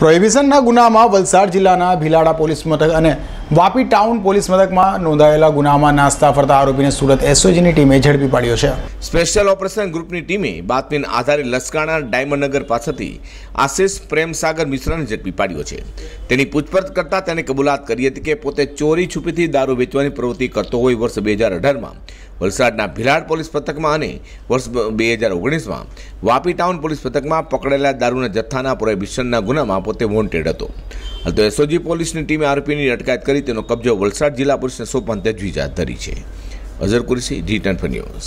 પ્રોહિબિશનના ગુનામાં વલસાડ જિલ્લાના ભીલાડા પોલીસ મથક અને વાપી ટાઉન પોલીસ મથકમાં નોંધાયેલા ગુનામાં નાસ્તા ફરતા આરોપીને સુરત એસઓજીની ટીમે ઝડપી પાડ્યો છે સ્પેશિયલ ઓપરેશન ગ્રુપની ટીમે બાતમીના આધારે લસકાણા ડાયમંડનગર પાસેથી આશિષ પ્રેમસાગર મિશ્રાને ઝડપી પાડ્યો છે તેની પૂછપરછ કરતાં તેણે કબૂલાત કરી હતી કે પોતે ચોરી છુપીથી દારૂ વેચવાની પ્રવૃત્તિ કરતો હોય વર્ષ બે હજાર અઢારમાં વલસાડના ભિલાડ પોલીસ પથકમાં અને વર્ષ બે હજાર ઓગણીસમાં વાપી ટાઉન પોલીસ પથકમાં પકડેલા દારૂના જથ્થાના પ્રોહિબિશનના ગુનામાં પોતે વોન્ટેડ હતો હાલ તો એસઓજી પોલીસની ટીમે આરોપીની અટકાયત કરી તેનો કબજો વલસાડ જિલ્લા પોલીસને સોંપવાની તજવીજ હાથ ધરી છે Azhar Qureshi G ten news